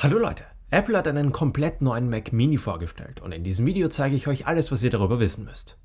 Hallo Leute, Apple hat einen komplett neuen Mac Mini vorgestellt und in diesem Video zeige ich euch alles, was ihr darüber wissen müsst.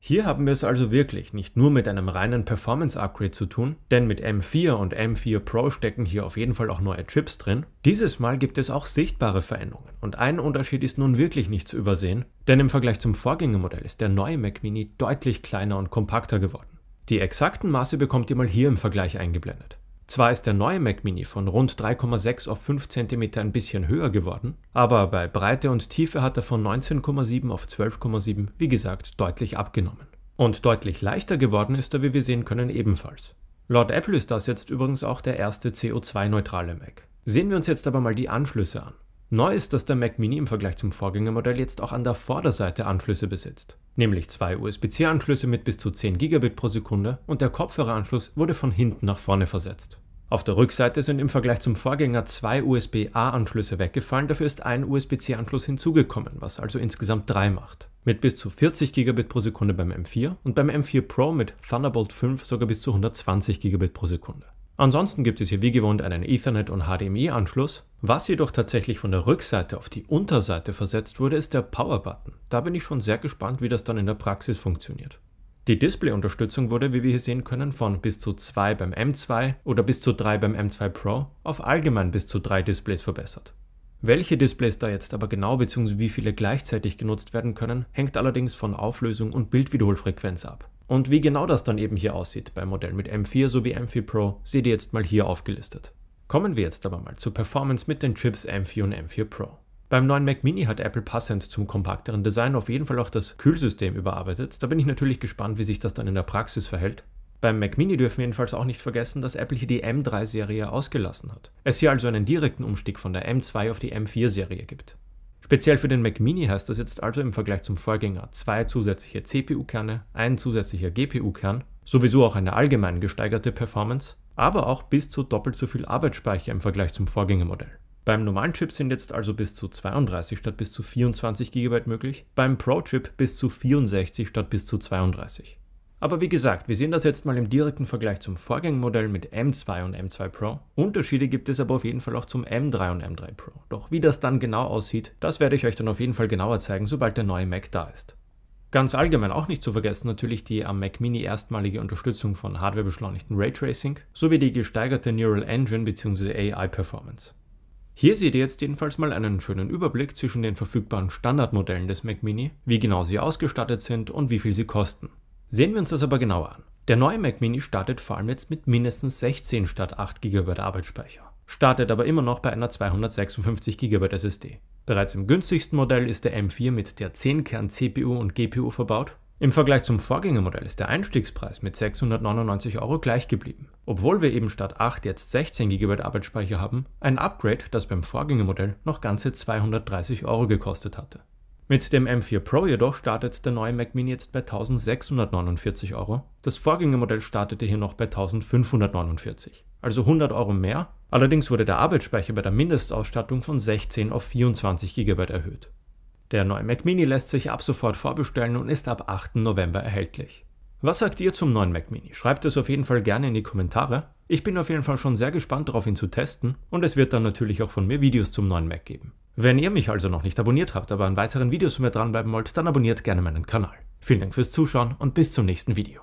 Hier haben wir es also wirklich nicht nur mit einem reinen Performance-Upgrade zu tun, denn mit M4 und M4 Pro stecken hier auf jeden Fall auch neue Chips drin. Dieses Mal gibt es auch sichtbare Veränderungen und ein Unterschied ist nun wirklich nicht zu übersehen, denn im Vergleich zum Vorgängermodell ist der neue Mac Mini deutlich kleiner und kompakter geworden. Die exakten Maße bekommt ihr mal hier im Vergleich eingeblendet. Zwar ist der neue Mac Mini von rund 3,6 auf 5 cm ein bisschen höher geworden, aber bei Breite und Tiefe hat er von 19,7 auf 12,7 wie gesagt deutlich abgenommen. Und deutlich leichter geworden ist er, wie wir sehen können, ebenfalls. Laut Apple ist das jetzt übrigens auch der erste CO2-neutrale Mac. Sehen wir uns jetzt aber mal die Anschlüsse an. Neu ist, dass der Mac Mini im Vergleich zum Vorgängermodell jetzt auch an der Vorderseite Anschlüsse besitzt, nämlich zwei USB-C-Anschlüsse mit bis zu 10 Gigabit pro Sekunde und der Kopfhöreranschluss wurde von hinten nach vorne versetzt. Auf der Rückseite sind im Vergleich zum Vorgänger zwei USB-A-Anschlüsse weggefallen, dafür ist ein USB-C-Anschluss hinzugekommen, was also insgesamt drei macht. Mit bis zu 40 Gigabit pro Sekunde beim M4 und beim M4 Pro mit Thunderbolt 5 sogar bis zu 120 Gigabit pro Sekunde. Ansonsten gibt es hier wie gewohnt einen Ethernet- und HDMI-Anschluss. Was jedoch tatsächlich von der Rückseite auf die Unterseite versetzt wurde, ist der Power-Button. Da bin ich schon sehr gespannt, wie das dann in der Praxis funktioniert. Die Display-Unterstützung wurde, wie wir hier sehen können, von bis zu 2 beim M2 oder bis zu 3 beim M2 Pro auf allgemein bis zu 3 Displays verbessert. Welche Displays da jetzt aber genau bzw. wie viele gleichzeitig genutzt werden können, hängt allerdings von Auflösung und Bildwiederholfrequenz ab. Und wie genau das dann eben hier aussieht beim Modell mit M4 sowie M4 Pro, seht ihr jetzt mal hier aufgelistet. Kommen wir jetzt aber mal zur Performance mit den Chips M4 und M4 Pro. Beim neuen Mac Mini hat Apple passend zum kompakteren Design auf jeden Fall auch das Kühlsystem überarbeitet. Da bin ich natürlich gespannt, wie sich das dann in der Praxis verhält. Beim Mac Mini dürfen wir jedenfalls auch nicht vergessen, dass Apple hier die M3-Serie ausgelassen hat. Es hier also einen direkten Umstieg von der M2 auf die M4-Serie gibt. Speziell für den Mac Mini heißt das jetzt also im Vergleich zum Vorgänger zwei zusätzliche CPU-Kerne, ein zusätzlicher GPU-Kern, sowieso auch eine allgemein gesteigerte Performance, aber auch bis zu doppelt so viel Arbeitsspeicher im Vergleich zum Vorgängermodell. Beim normalen Chip sind jetzt also bis zu 32 statt bis zu 24 GB möglich, beim Pro-Chip bis zu 64 statt bis zu 32. Aber wie gesagt, wir sehen das jetzt mal im direkten Vergleich zum Vorgängermodell mit M2 und M2 Pro. Unterschiede gibt es aber auf jeden Fall auch zum M3 und M3 Pro. Doch wie das dann genau aussieht, das werde ich euch dann auf jeden Fall genauer zeigen, sobald der neue Mac da ist. Ganz allgemein auch nicht zu vergessen natürlich die am Mac Mini erstmalige Unterstützung von hardwarebeschleunigten Raytracing sowie die gesteigerte Neural Engine bzw. AI Performance. Hier seht ihr jetzt jedenfalls mal einen schönen Überblick zwischen den verfügbaren Standardmodellen des Mac Mini, wie genau sie ausgestattet sind und wie viel sie kosten. Sehen wir uns das aber genauer an. Der neue Mac Mini startet vor allem jetzt mit mindestens 16 statt 8 GB Arbeitsspeicher, startet aber immer noch bei einer 256 GB SSD. Bereits im günstigsten Modell ist der M4 mit der 10-Kern-CPU und GPU verbaut. Im Vergleich zum Vorgängermodell ist der Einstiegspreis mit 699 Euro gleich geblieben, obwohl wir eben statt 8 jetzt 16 GB Arbeitsspeicher haben, ein Upgrade, das beim Vorgängermodell noch ganze 230 Euro gekostet hatte. Mit dem M4 Pro jedoch startet der neue Mac Mini jetzt bei 1649 Euro. Das Vorgängermodell startete hier noch bei 1549, also 100 Euro mehr. Allerdings wurde der Arbeitsspeicher bei der Mindestausstattung von 16 auf 24 GB erhöht. Der neue Mac Mini lässt sich ab sofort vorbestellen und ist ab 8. November erhältlich. Was sagt ihr zum neuen Mac Mini? Schreibt es auf jeden Fall gerne in die Kommentare. Ich bin auf jeden Fall schon sehr gespannt darauf, ihn zu testen und es wird dann natürlich auch von mir Videos zum neuen Mac geben. Wenn ihr mich also noch nicht abonniert habt, aber an weiteren Videos von mir dranbleiben wollt, dann abonniert gerne meinen Kanal. Vielen Dank fürs Zuschauen und bis zum nächsten Video.